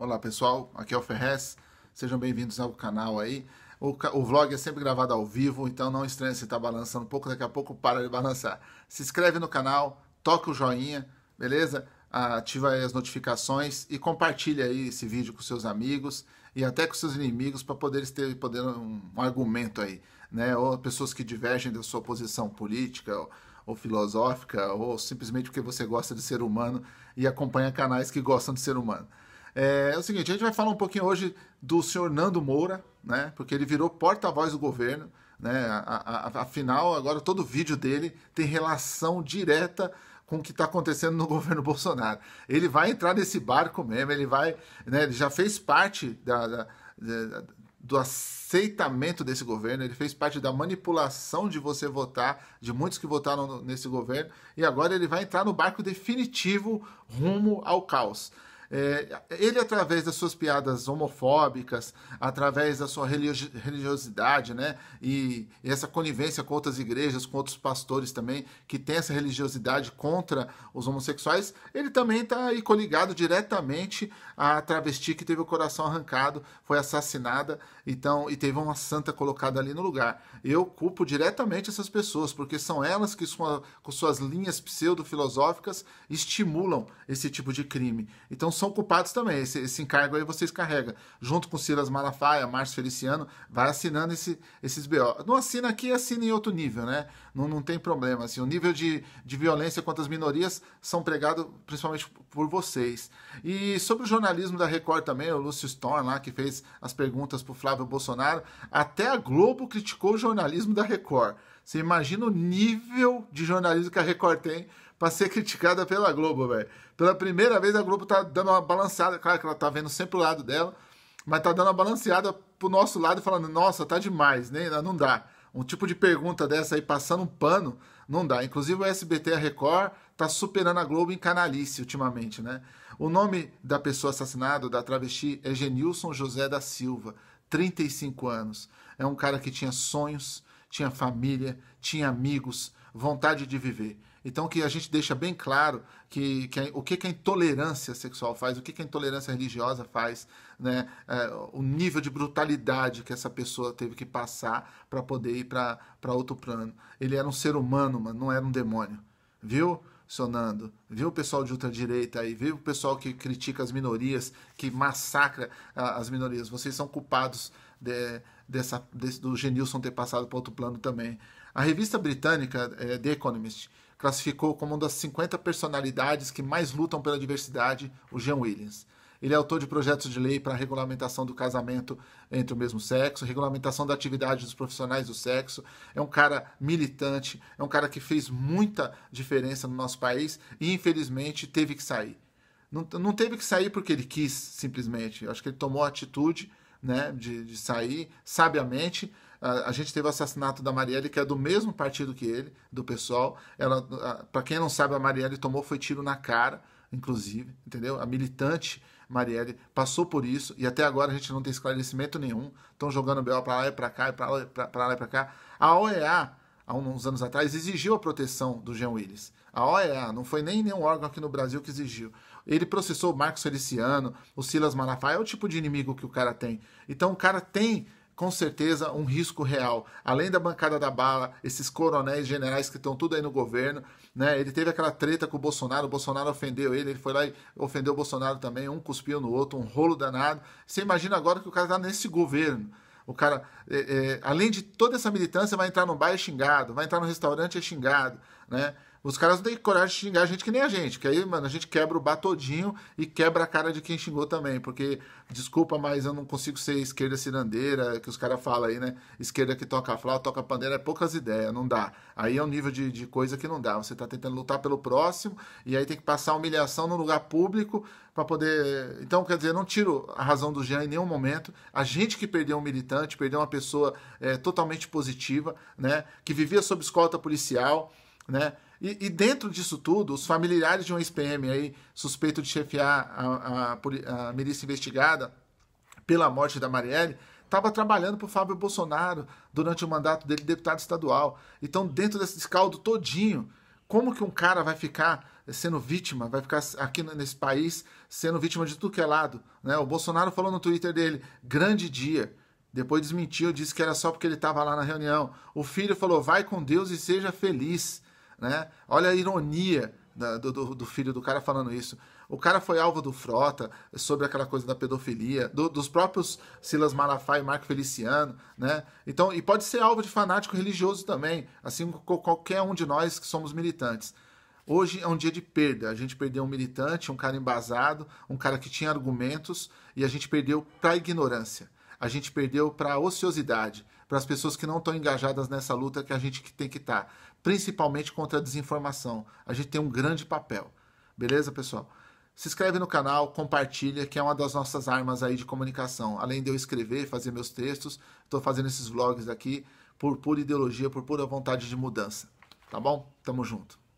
Olá pessoal, aqui é o Ferrez, sejam bem-vindos ao canal aí. O, o, vlog é sempre gravado ao vivo, então não estranhe se está balançando um pouco, daqui a pouco para de balançar. Se inscreve no canal, toca o joinha, beleza? Ativa aí as notificações e compartilha aí esse vídeo com seus amigos e até com seus inimigos para poder ter poder um, um argumento aí, né? Ou pessoas que divergem da sua posição política, ou, ou filosófica, ou simplesmente porque você gosta de ser humano e acompanha canais que gostam de ser humano. É, é, o seguinte, a gente vai falar um pouquinho hoje do senhor Nando Moura, né? Porque ele virou porta-voz do governo, né? A, a, afinal, agora todo vídeo dele tem relação direta com o que está acontecendo no governo Bolsonaro. Ele vai entrar nesse barco mesmo, ele vai, né? Ele já fez parte da, da, da do aceitamento desse governo, ele fez parte da manipulação de você votar, de muitos que votaram nesse governo, e agora ele vai entrar no barco definitivo rumo ao caos. É, ele, através das suas piadas homofóbicas, através da sua religiosidade, né? E, e essa conivência com outras igrejas, com outros pastores também, que tem essa religiosidade contra os homossexuais, ele também está aí coligado diretamente à travesti que teve o coração arrancado, foi assassinada, então, e teve uma santa colocada ali no lugar. Eu culpo diretamente essas pessoas, porque são elas que, com suas linhas pseudo-filosóficas, estimulam esse tipo de crime. Então, são culpados também. Esse, esse encargo aí vocês carregam. Junto com Silas Malafaia, Márcio Feliciano, vai assinando esse, esses BO. Não assina aqui, assina em outro nível, né? Não, não tem problema. Assim, o nível de, de violência contra as minorias são pregado principalmente por vocês. E sobre o jornalismo da Record também, o Lúcio Storm lá, que fez as perguntas pro Flávio Bolsonaro, até a Globo criticou o jornalismo da Record. Você imagina o nível de jornalismo que a Record tem para ser criticada pela Globo, velho. Pela primeira vez a Globo tá dando uma balanceada, claro que ela tá vendo sempre o lado dela, mas tá dando uma balanceada pro nosso lado, falando, nossa, tá demais, né? Não dá. Um tipo de pergunta dessa aí, passando um pano, não dá. Inclusive o SBT a Record tá superando a Globo em canalice ultimamente, né? O nome da pessoa assassinada, da travesti, é Genilson José da Silva, 35 anos. É um cara que tinha sonhos, tinha família, tinha amigos, vontade de viver então, que a gente deixa bem claro que, que o que, que, a intolerância sexual faz, o que, que a intolerância religiosa faz, né? É, o nível de brutalidade que essa pessoa teve que passar para poder ir para outro plano. Ele era um ser humano, mano, não era um demônio. Viu, Sonando? Viu o pessoal de ultradireita aí? Viu o pessoal que critica as minorias, que massacra a, as minorias? Vocês são culpados de, dessa, desse, do Genilson ter passado para outro plano também. A revista britânica é, The Economist classificou como uma das 50 personalidades que mais lutam pela diversidade o Jean Williams. Ele é autor de projetos de lei para a regulamentação do casamento entre o mesmo sexo, regulamentação da atividade dos profissionais do sexo. É um cara militante, é um cara que fez muita diferença no nosso país e, infelizmente, teve que sair. Não, não teve que sair porque ele quis, simplesmente. Eu acho que ele tomou a atitude né, de, de sair sabiamente, a, gente teve o assassinato da Marielle, que é do mesmo partido que ele, do pessoal Ela, para quem não sabe, a Marielle tomou foi tiro na cara, inclusive, entendeu? A militante Marielle passou por isso e até agora a gente não tem esclarecimento nenhum. Estão jogando BO para lá e para cá, e para lá, lá e para cá. A OEA, há uns anos atrás, exigiu a proteção do Jean Willis. A OEA, não foi nem nenhum órgão aqui no Brasil que exigiu. Ele processou o Marcos Feliciano, o Silas Malafaia, é o tipo de inimigo que o cara tem. Então o cara tem com certeza um risco real. Além da bancada da bala, esses coronéis generais que estão tudo aí no governo, né? Ele teve aquela treta com o Bolsonaro, o Bolsonaro ofendeu ele, ele foi lá e ofendeu o Bolsonaro também, um cuspiu no outro, um rolo danado. Você imagina agora que o cara tá nesse governo. O cara, é, é, além de toda essa militância, vai entrar no bar é xingado, vai entrar no restaurante é xingado, né? Os caras não têm coragem de xingar a gente que nem a gente, que aí, mano, a gente quebra o batodinho e quebra a cara de quem xingou também, porque, desculpa, mas eu não consigo ser esquerda cirandeira, que os caras falam aí, né? Esquerda que toca flauta, toca pandeira, é poucas ideias, não dá. Aí é um nível de, de coisa que não dá. Você tá tentando lutar pelo próximo e aí tem que passar humilhação no lugar público para poder. Então, quer dizer, não tiro a razão do Jean em nenhum momento. A gente que perdeu um militante, perdeu uma pessoa é, totalmente positiva, né? Que vivia sob escolta policial, né? E, e, dentro disso tudo, os familiares de um ex-PM aí, suspeito de chefiar a, a, a milícia investigada pela morte da Marielle, estava trabalhando para o Fábio Bolsonaro durante o mandato dele de deputado estadual. Então, dentro desse caldo todinho, como que um cara vai ficar sendo vítima, vai ficar aqui nesse país sendo vítima de tudo que é lado? Né? O Bolsonaro falou no Twitter dele, grande dia. Depois desmentiu, disse que era só porque ele estava lá na reunião. O filho falou, vai com Deus e seja feliz. Né? Olha a ironia da, do, do, filho do cara falando isso. O cara foi alvo do Frota sobre aquela coisa da pedofilia, do, dos próprios Silas Malafaia e Marco Feliciano, né? Então, e pode ser alvo de fanático religioso também, assim como qualquer um de nós que somos militantes. Hoje é um dia de perda. A gente perdeu um militante, um cara embasado, um cara que tinha argumentos, e a gente perdeu para ignorância. A gente perdeu para ociosidade para as pessoas que não estão engajadas nessa luta que a gente tem que estar, tá, principalmente contra a desinformação. A gente tem um grande papel. Beleza, pessoal? Se inscreve no canal, compartilha, que é uma das nossas armas aí de comunicação. Além de eu escrever, fazer meus textos, estou fazendo esses vlogs aqui por pura ideologia, por pura vontade de mudança. Tá bom? Tamo junto.